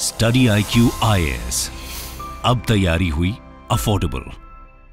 study I Q आई अब तैयारी हुई अफोर्डेबल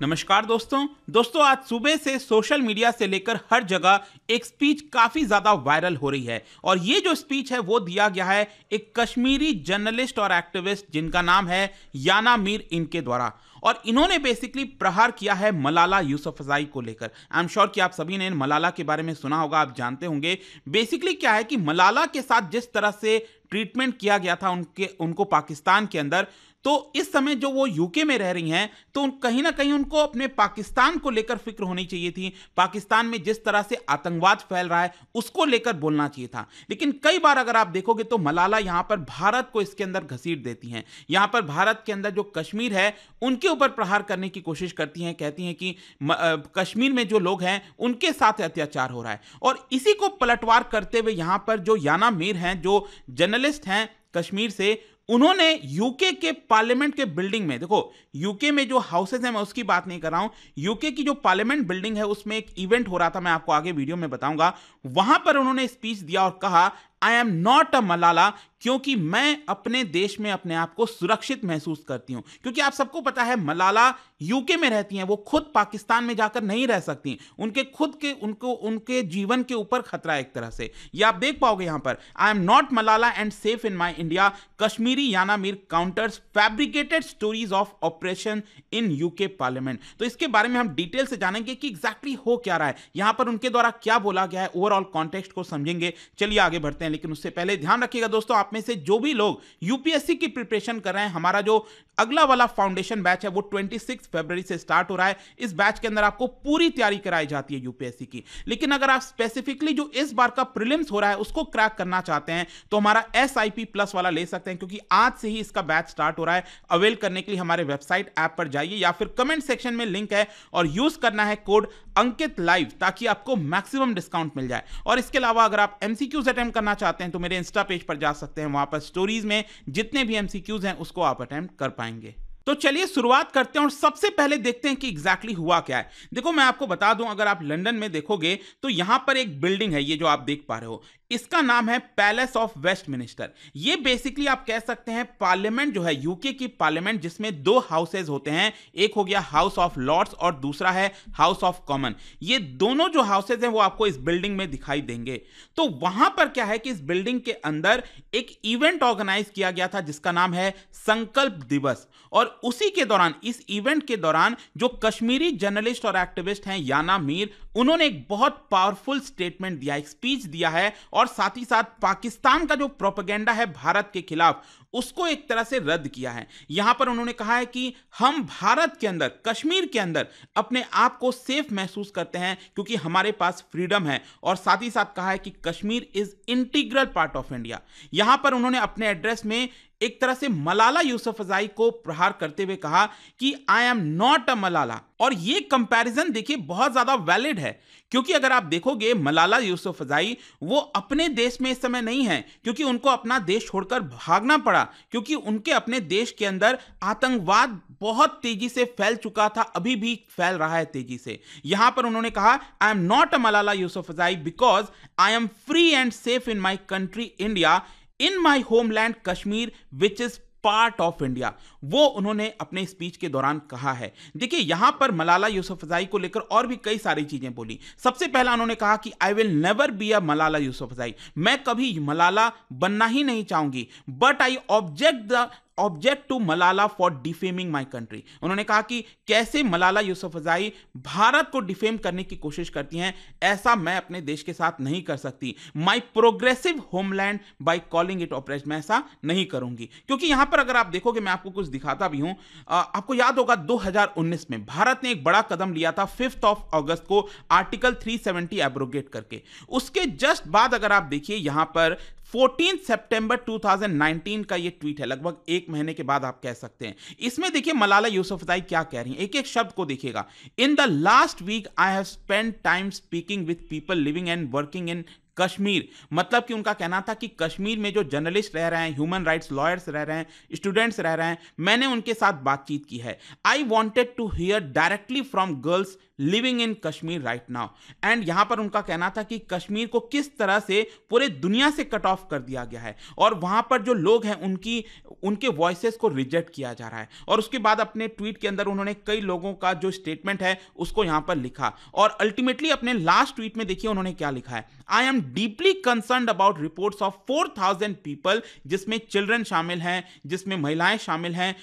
नमस्कार दोस्तों दोस्तों आज सुबह से सोशल मीडिया से लेकर हर जगह एक स्पीच काफ़ी ज़्यादा वायरल हो रही है और ये जो स्पीच है वो दिया गया है एक कश्मीरी जर्नलिस्ट और एक्टिविस्ट जिनका नाम है याना मीर इनके द्वारा और इन्होंने बेसिकली प्रहार किया है मलाला यूसुफजाई को लेकर आई एम श्योर कि आप सभी ने मलाला के बारे में सुना होगा आप जानते होंगे बेसिकली क्या है कि मलाला के साथ जिस तरह से ट्रीटमेंट किया गया था उनके उनको पाकिस्तान के अंदर तो इस समय जो वो यूके में रह रही हैं तो कहीं ना कहीं उनको अपने पाकिस्तान को लेकर फिक्र होनी चाहिए थी पाकिस्तान में जिस तरह से आतंकवाद फैल रहा है उसको लेकर बोलना चाहिए था लेकिन कई बार अगर आप देखोगे तो मलाला यहां पर भारत को इसके अंदर घसीट देती हैं यहां पर भारत के अंदर जो कश्मीर है उनके ऊपर प्रहार करने की कोशिश करती हैं कहती हैं कि म, आ, कश्मीर में जो लोग हैं उनके साथ अत्याचार हो रहा है और इसी को पलटवार करते हुए यहां पर जो याना मीर हैं जो जर्नलिस्ट हैं कश्मीर से उन्होंने यूके के पार्लियामेंट के बिल्डिंग में देखो यूके में जो हाउसेज है मैं उसकी बात नहीं कर रहा हूं यूके की जो पार्लियामेंट बिल्डिंग है उसमें एक इवेंट हो रहा था मैं आपको आगे वीडियो में बताऊंगा वहां पर उन्होंने स्पीच दिया और कहा I am not a Malala क्योंकि मैं अपने देश में अपने आप को सुरक्षित महसूस करती हूँ क्योंकि आप सबको पता है मलाला यूके में रहती हैं वो खुद पाकिस्तान में जाकर नहीं रह सकती उनके खुद के उनको उनके जीवन के ऊपर खतरा एक तरह से ये आप देख पाओगे यहाँ पर I am not Malala and safe in my India Kashmiri Yana Mir counters fabricated stories of operation in UK parliament तो इसके बारे में हम डिटेल से जानेंगे कि एग्जैक्टली हो क्या रहा है यहाँ पर उनके द्वारा क्या बोला गया है ओवरऑल कॉन्टेक्स्ट को समझेंगे चलिए आगे बढ़ते हैं लेकिन उससे पहले ध्यान रखिएगा दोस्तों आप में से जो भी लोग यूपीएससी की प्रिपरेशन कर रहे हैं हमारा जो अगला वाला फाउंडेशन बैच है वो 26 फरवरी से स्टार्ट हो रहा है इस बैच के अंदर आपको पूरी तैयारी कराई जाती है यूपीएससी की लेकिन अगर आप स्पेसिफिकली जो इस बार का प्रिलिम्स हो रहा है उसको क्रैक करना चाहते हैं तो हमारा एस प्लस वाला ले सकते हैं क्योंकि आज से ही इसका बैच स्टार्ट हो रहा है अवेल करने के लिए हमारे वेबसाइट ऐप पर जाइए या फिर कमेंट सेक्शन में लिंक है और यूज करना है कोड अंकित लाइव ताकि आपको मैक्सिमम डिस्काउंट मिल जाए और इसके अलावा अगर आप एमसीक्यूज अटेम्प्ट करना चाहते हैं तो मेरे इंस्टा पेज पर जा सकते हैं सकते हैं वहां पर स्टोरीज में जितने भी एमसीक्यूज हैं उसको आप अटेम्प्ट कर पाएंगे तो चलिए शुरुआत करते हैं और सबसे पहले देखते हैं कि एग्जैक्टली exactly हुआ क्या है देखो मैं आपको बता दूं अगर आप लंदन में देखोगे तो यहां पर एक बिल्डिंग है ये जो आप देख पा रहे हो इसका नाम है पैलेस ऑफ वेस्ट मिनिस्टर ये बेसिकली आप कह सकते हैं पार्लियामेंट जो है यूके की पार्लियामेंट जिसमें दो हाउसेज होते हैं एक हो गया हाउस ऑफ लॉर्ड्स और दूसरा है हाउस ऑफ कॉमन ये दोनों जो हाउसेज हैं वो आपको इस बिल्डिंग में दिखाई देंगे तो वहां पर क्या है कि इस बिल्डिंग के अंदर एक इवेंट ऑर्गेनाइज किया गया था जिसका नाम है संकल्प दिवस और उसी के दौरान इस इवेंट के दौरान जो कश्मीरी जर्नलिस्ट और एक्टिविस्ट हैं याना मीर उन्होंने एक बहुत पावरफुल स्टेटमेंट दिया एक स्पीच दिया है और और साथ ही साथ पाकिस्तान का जो प्रोपेगेंडा है भारत के खिलाफ उसको एक तरह से रद्द किया है यहां पर उन्होंने कहा है कि हम भारत के अंदर कश्मीर के अंदर अपने आप को सेफ महसूस करते हैं क्योंकि हमारे पास फ्रीडम है और साथ ही साथ कहा है कि Kashmir is integral part of India यहां पर उन्होंने अपने एड्रेस में एक तरह से मलाला यूसुफजाई को प्रहार करते हुए कहा कि I am not a Malala और ये कंपैरिजन देखिए बहुत ज़्यादा वैलिड है क्योंकि अगर आप देखोगे मलाला यूसुफजाई वो अपने देश में इस समय नहीं है क्योंकि उनको अपना देश छोड़कर भागना पड़ा क्योंकि उनके अपने देश के अंदर आतंकवाद बहुत तेजी से फैल चुका था अभी भी फैल रहा है तेजी से यहां पर उन्होंने कहा I am not a Malala Yousafzai because I am free and safe in my country India in my homeland Kashmir which is part of India वो उन्होंने अपने स्पीच के दौरान कहा है देखिए यहां पर मलाला यूसुफजाई को लेकर और भी कई सारी चीजें बोली सबसे पहला उन्होंने कहा कि I will never be a Malala Yousafzai मैं कभी मलाला बनना ही नहीं चाहूंगी but I object the object to Malala for defaming my country उन्होंने कहा कि कैसे मलाला यूसुफ अजाई भारत को डिफेम करने की कोशिश करती हैं ऐसा मैं अपने देश के साथ नहीं कर सकती my progressive homeland by calling it operation मैं ऐसा नहीं करूंगी क्योंकि यहां पर अगर आप देखोगे मैं आपको कुछ दिखाता भी हूं आपको याद होगा 2019 में भारत ने एक बड़ा कदम लिया था फिफ्थ ऑफ अगस्त को आर्टिकल 370 एब्रोगेट करके उसके जस्ट बाद अगर आप देखिए यहां पर फोर्टीन सितंबर 2019 का ये ट्वीट है लगभग एक महीने के बाद आप कह सकते हैं इसमें देखिए मलाला यूसुफजाई क्या कह रही हैं एक एक शब्द को देखिएगा in the last week I have spend time speaking with people living and working in Kashmir मतलब कि उनका कहना था कि कश्मीर में जो जर्नलिस्ट रह रहे हैं ह्यूमन राइट्स लॉयर्स रह रहे हैं स्टूडेंट्स रह रहे हैं मैंने उनके साथ बातचीत की है I wanted to hear directly from girls living in Kashmir right now and यहां पर उनका कहना था कि कश्मीर को किस तरह से पूरे दुनिया से कट ऑफ कर दिया गया है और वहां पर जो लोग हैं उनकी उनके वॉइस को रिजेक्ट किया जा रहा है और उसके बाद अपने ट्वीट के अंदर उन्होंने कई लोगों का जो स्टेटमेंट है उसको यहां पर लिखा और अल्टीमेटली अपने लास्ट ट्वीट में देखिए उन्होंने क्या लिखा है I am deeply concern about report of four thousand people जिसमें चिल्ड्रन शामिल हैं जिसमें महिलाएं शामिल हैं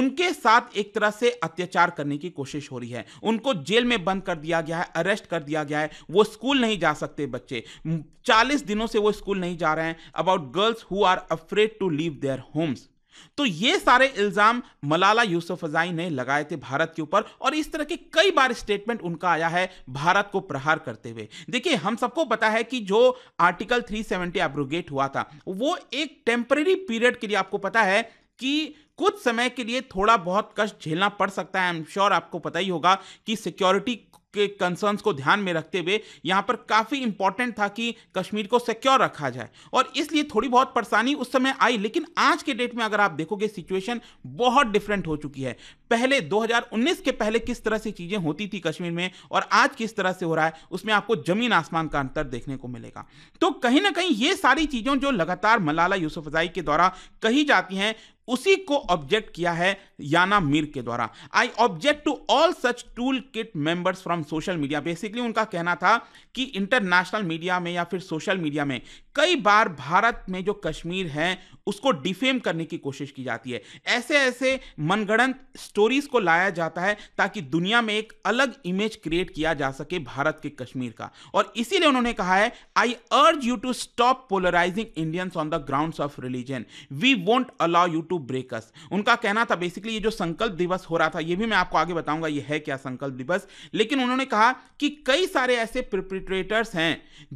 उनके साथ एक तरह से अत्याचार करने की कोशिश हो रही है उनको जेल में बंद कर दिया गया है अरेस्ट कर दिया गया है वो स्कूल नहीं जा सकते बच्चे 40 दिनों से वो स्कूल नहीं जा रहे हैं about girls who are afraid to leave their homes तो ये सारे इल्जाम मलाला यूसुफजाई ने लगाए थे भारत के ऊपर और इस तरह के कई बार स्टेटमेंट उनका आया है भारत को प्रहार करते हुए देखिए हम सबको पता है कि जो आर्टिकल 370 सेवेंटी एब्रोगेट हुआ था वो एक टेम्परेरी पीरियड के लिए आपको पता है कि कुछ समय के लिए थोड़ा बहुत कष्ट झेलना पड़ सकता है आई एम श्योर आपको पता ही होगा कि सिक्योरिटी के कंसर्न्स को ध्यान में रखते हुए यहाँ पर काफ़ी इंपॉर्टेंट था कि कश्मीर को सिक्योर रखा जाए और इसलिए थोड़ी बहुत परेशानी उस समय आई लेकिन आज के डेट में अगर आप देखोगे सिचुएशन बहुत डिफरेंट हो चुकी है पहले 2019 के पहले किस तरह से चीजें होती थी कश्मीर में और आज किस तरह से हो रहा है उसमें आपको जमीन आसमान का अंतर देखने को मिलेगा तो कहीं ना कहीं ये सारी चीजों जो लगातार मलाला यूसुफजाई के द्वारा कही जाती हैं उसी को ऑब्जेक्ट किया है याना मीर के द्वारा I object to all such toolkit members from social media basically उनका कहना था कि इंटरनेशनल मीडिया में या फिर सोशल मीडिया में कई बार भारत में जो कश्मीर है उसको डिफेम करने की कोशिश की जाती है ऐसे ऐसे मनगढ़ंत स्टोरीज को लाया जाता है ताकि दुनिया में एक अलग इमेज क्रिएट किया जा सके भारत के कश्मीर का और इसीलिए उन्होंने कहा है I urge you to stop polarising Indians on the ground of religion we won't allow you to break us उनका कहना था बेसिकली ये जो संकल्प दिवस हो रहा था ये भी मैं आपको आगे बताऊंगा ये है क्या संकल्प दिवस लेकिन उन्होंने कहा कि कई सारे ऐसे प्रिपरेटर्स हैं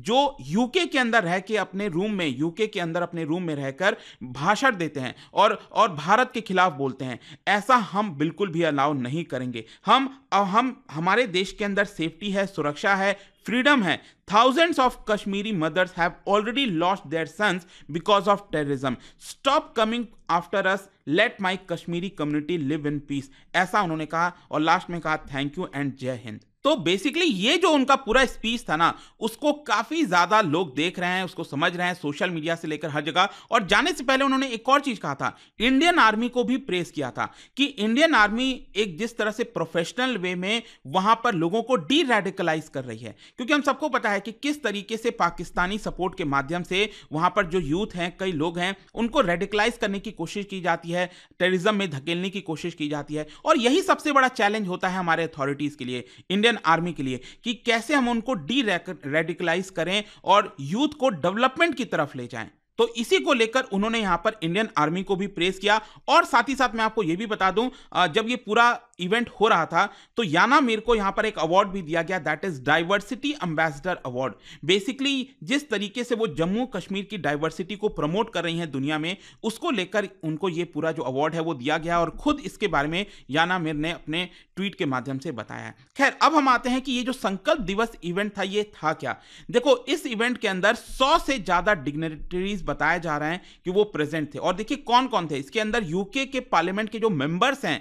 जो यूके के अंदर रह के अपने रूम में यूके के अंदर अपने रूम में रहकर भाषण देते हैं और और भारत के खिलाफ बोलते हैं ऐसा हम बिल्कुल भी अलाउ नहीं करेंगे हम हम हमारे देश के अंदर सेफ्टी है सुरक्षा है फ्रीडम है thousands of Kashmiri mothers have already lost their sons because of terrorism stop coming after us let my Kashmiri community live in peace ऐसा उन्होंने कहा और लास्ट में कहा थैंक यू एंड जय हिंद तो बेसिकली ये जो उनका पूरा स्पीच था ना उसको काफ़ी ज़्यादा लोग देख रहे हैं उसको समझ रहे हैं सोशल मीडिया से लेकर हर जगह और जाने से पहले उन्होंने एक और चीज़ कहा था इंडियन आर्मी को भी प्रेस किया था कि इंडियन आर्मी एक जिस तरह से प्रोफेशनल वे में वहां पर लोगों को डी रेडिकलाइज कर रही है क्योंकि हम सबको पता है कि किस तरीके से पाकिस्तानी सपोर्ट के माध्यम से वहां पर जो यूथ हैं कई लोग हैं उनको रेडिकलाइज करने की कोशिश की जाती है टेररिज्म में धकेलने की कोशिश की जाती है और यही सबसे बड़ा चैलेंज होता है हमारे अथॉरिटीज़ के लिए इंडियन इंडियन आर्मी के लिए कि कैसे हम उनको डी रेडिकलाइज करें और यूथ को डेवलपमेंट की तरफ ले जाएं तो इसी को लेकर उन्होंने यहां पर इंडियन आर्मी को भी प्रेस किया और साथ ही साथ मैं आपको यह भी बता दूं जब ये पूरा इवेंट हो रहा था तो याना मीर को यहां पर एक अवार्ड भी दिया गया that is diversity ambassador award basically जिस तरीके से वो जम्मू कश्मीर की डाइवर्सिटी को प्रमोट कर रही हैं दुनिया में उसको लेकर उनको ये पूरा जो अवार्ड है वो दिया गया और खुद इसके बारे में याना मीर ने अपने ट्वीट के माध्यम से बताया खैर अब हम आते हैं कि ये जो संकल्प दिवस इवेंट था ये था क्या देखो इस इवेंट के अंदर सौ से ज्यादा डिग्नेटरीज बताया जा रहा है कि वो प्रेजेंट थे और देखिए कौन कौन थे इसके अंदर यूके के पार्लियामेंट के जो मेंबर्स हैं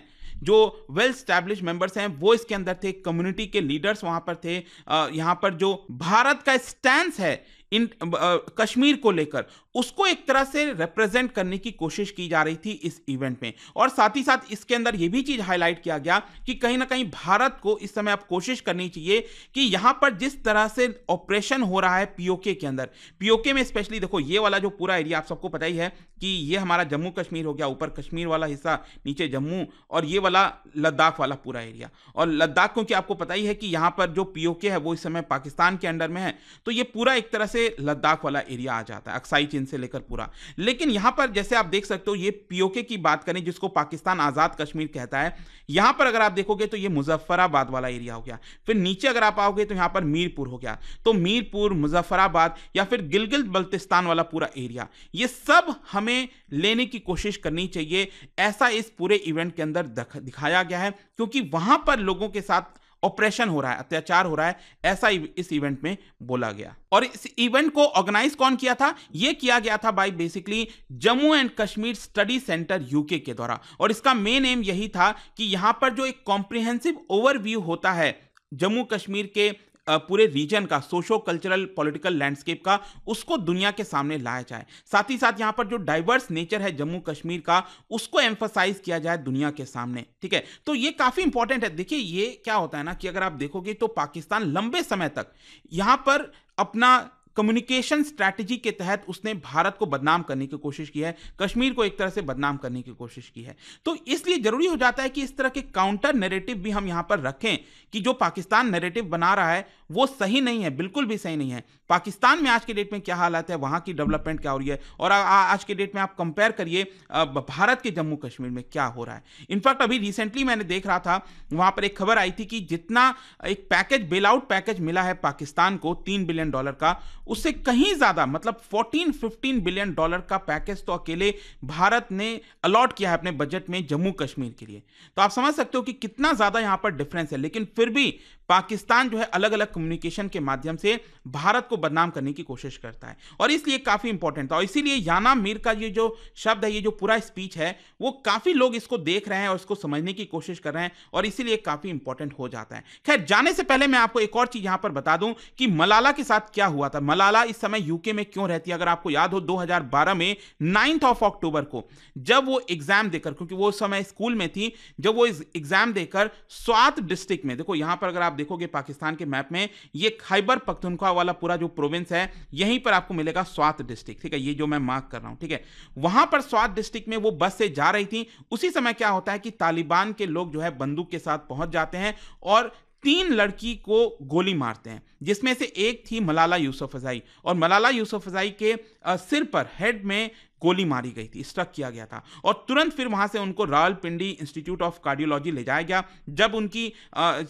जो वेल स्टैब्लिश मेंबर्स हैं वो इसके अंदर थे कम्युनिटी के लीडर्स वहां पर थे यहां पर जो भारत का स्टैंड है इन आ, कश्मीर को लेकर उसको एक तरह से रिप्रेजेंट करने की कोशिश की जा रही थी इस इवेंट में और साथ ही साथ इसके अंदर यह भी चीज हाईलाइट किया गया कि कहीं ना कहीं भारत को इस समय अब कोशिश करनी चाहिए कि यहां पर जिस तरह से ऑपरेशन हो रहा है पीओके के अंदर पीओके में स्पेशली देखो ये वाला जो पूरा एरिया आप सबको पता ही है कि ये हमारा जम्मू कश्मीर हो गया ऊपर कश्मीर वाला हिस्सा नीचे जम्मू और ये वाला लद्दाख वाला पूरा एरिया और लद्दाख क्योंकि आपको पता ही है कि यहां पर जो पीओके है वो इस समय पाकिस्तान के अंडर में है तो ये पूरा एक तरह से से लद्दाख वाला एरिया आ जाता है अक्साई चीन से लेकर पूरा लेकिन यहां पर जैसे आप देख सकते हो ये पीओके की बात करें जिसको पाकिस्तान आज़ाद कश्मीर कहता है यहां पर अगर आप देखोगे तो ये मुजफ्फराबाद वाला एरिया हो गया फिर नीचे अगर आप आओगे तो यहां पर मीरपुर हो गया तो मीरपुर मुजफ्फराबाद या फिर गिलगिल बल्तिस्तान वाला पूरा एरिया ये सब हमें लेने की कोशिश करनी चाहिए ऐसा इस पूरे इवेंट के अंदर दिखाया गया है क्योंकि वहां पर लोगों के साथ ऑपरेशन हो रहा है अत्याचार हो रहा है ऐसा इस इवेंट में बोला गया और इस इवेंट को ऑर्गेनाइज कौन किया था यह किया गया था by basically Jammu and Kashmir study centre UK के द्वारा और इसका मेन एम यही था कि यहां पर जो एक कॉम्प्रिहेंसिव ओवरव्यू होता है जम्मू कश्मीर के पूरे रीजन का सोशो कल्चरल पॉलिटिकल लैंडस्केप का उसको दुनिया के सामने लाया जाए साथ ही साथ यहाँ पर जो डाइवर्स नेचर है जम्मू कश्मीर का उसको एम्फोसाइज किया जाए दुनिया के सामने ठीक है तो ये काफ़ी इंपॉर्टेंट है देखिए ये क्या होता है ना कि अगर आप देखोगे तो पाकिस्तान लंबे समय तक यहाँ पर अपना कम्युनिकेशन स्ट्रैटेजी के तहत उसने भारत को बदनाम करने की कोशिश की है कश्मीर को एक तरह से बदनाम करने की कोशिश की है तो इसलिए जरूरी हो जाता है कि इस तरह के काउंटर नैरेटिव भी हम यहां पर रखें कि जो पाकिस्तान नैरेटिव बना रहा है वो सही नहीं है बिल्कुल भी सही नहीं है पाकिस्तान में आज के डेट में क्या हालत है वहां की डेवलपमेंट क्या हो रही है और आ, आ, आज के डेट में आप कंपेयर करिए भारत के जम्मू कश्मीर में क्या हो रहा है इनफैक्ट अभी रिसेंटली मैंने देख रहा था वहां पर एक खबर आई थी कि जितना एक पैकेज बेल आउट पैकेज मिला है पाकिस्तान को तीन बिलियन डॉलर का उससे कहीं ज़्यादा मतलब 14-15 बिलियन डॉलर का पैकेज तो अकेले भारत ने अलॉट किया है अपने बजट में जम्मू कश्मीर के लिए तो आप समझ सकते हो कि कितना ज़्यादा यहां पर डिफरेंस है लेकिन फिर भी पाकिस्तान जो है अलग अलग कम्युनिकेशन के माध्यम से भारत को बदनाम करने की कोशिश करता है और इसलिए काफ़ी इंपॉर्टेंट था और इसीलिए याना मीर का ये जो शब्द है ये जो पूरा स्पीच है वो काफ़ी लोग इसको देख रहे हैं और इसको समझने की कोशिश कर रहे हैं और इसीलिए काफ़ी इंपॉर्टेंट हो जाता है खैर जाने से पहले मैं आपको एक और चीज़ यहाँ पर बता दूँ कि मलाला के साथ क्या हुआ था मलाला इस समय यूके में क्यों रहती है अगर आपको याद हो दो में नाइन्थ ऑफ अक्टूबर को जब वो एग्जाम देकर क्योंकि वो उस समय स्कूल में थी जब वो एग्जाम देकर स्वात डिस्ट्रिक्ट में देखो यहाँ पर अगर आप आप देखोगे पाकिस्तान के मैप में ये खैबर पख्तनख्वा वाला पूरा जो प्रोविंस है यहीं पर आपको मिलेगा स्वात डिस्ट्रिक्ट ठीक है ये जो मैं मार्क कर रहा हूँ ठीक है वहां पर स्वात डिस्ट्रिक्ट में वो बस से जा रही थी उसी समय क्या होता है कि तालिबान के लोग जो है बंदूक के साथ पहुंच जाते हैं और तीन लड़की को गोली मारते हैं जिसमें से एक थी मलाला यूसुफ अजाई और मलाला यूसुफ अजाई के सिर पर हेड में गोली मारी गई थी स्ट्रक किया गया था और तुरंत फिर वहां से उनको पिंडी इंस्टीट्यूट ऑफ कार्डियोलॉजी ले जाया गया जब उनकी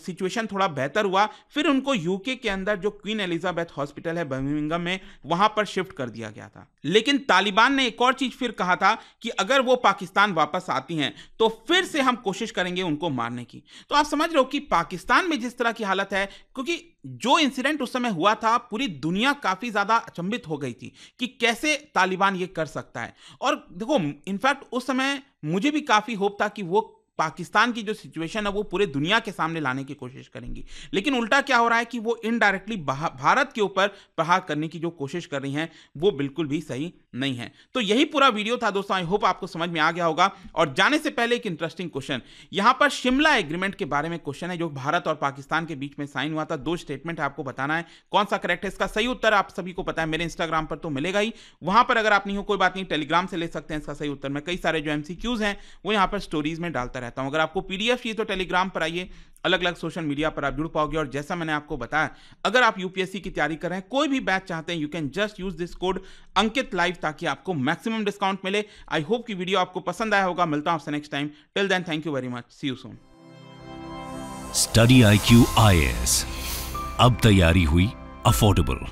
सिचुएशन थोड़ा बेहतर हुआ फिर उनको यूके के अंदर जो क्वीन एलिजाबेथ हॉस्पिटल है बर्मिंगम में वहां पर शिफ्ट कर दिया गया था लेकिन तालिबान ने एक और चीज़ फिर कहा था कि अगर वो पाकिस्तान वापस आती हैं तो फिर से हम कोशिश करेंगे उनको मारने की तो आप समझ रहे हो कि पाकिस्तान में जिस तरह की हालत है क्योंकि जो इंसिडेंट उस समय हुआ था पूरी दुनिया काफ़ी ज़्यादा अचंभित हो गई थी कि कैसे तालिबान ये कर सकता है और देखो इनफैक्ट उस समय मुझे भी काफ़ी होप था कि वो पाकिस्तान की जो सिचुएशन है वो पूरे दुनिया के सामने लाने की कोशिश करेंगी लेकिन उल्टा क्या हो रहा है कि वो इनडायरेक्टली भारत के ऊपर प्रहार करने की जो कोशिश कर रही हैं वो बिल्कुल भी सही नहीं है तो यही पूरा वीडियो था दोस्तों आई होप आपको समझ में आ गया होगा और जाने से पहले एक इंटरेस्टिंग क्वेश्चन यहां पर शिमला एग्रीमेंट के बारे में क्वेश्चन है जो भारत और पाकिस्तान के बीच में साइन हुआ था दो स्टेटमेंट आपको बताना है कौन सा करेक्ट है इसका सही उत्तर आप सभी को पता है मेरे इंस्टाग्राम पर तो मिलेगा ही वहां पर अगर आप नहीं हो कोई बात नहीं टेलीग्राम से ले सकते हैं इसका सही उत्तर में कई सारे जो एमसीक्यूज हैं वो यहां पर स्टोरीज में डालता रहता हूँ अगर आपको पीडीएफ चाहिए तो टेलीग्राम पर आइए अलग अलग सोशल मीडिया पर आप जुड़ पाओगे और जैसा मैंने आपको बताया अगर आप यूपीएससी की तैयारी कर रहे हैं कोई भी बैच चाहते हैं you can just use this code Ankit live ताकि आपको मैक्सिमम डिस्काउंट मिले आई होप कि वीडियो आपको पसंद आया होगा मिलता हूं आपसे next time till then thank you very much see you soon study I Q I S अब तैयारी हुई अफोर्डेबल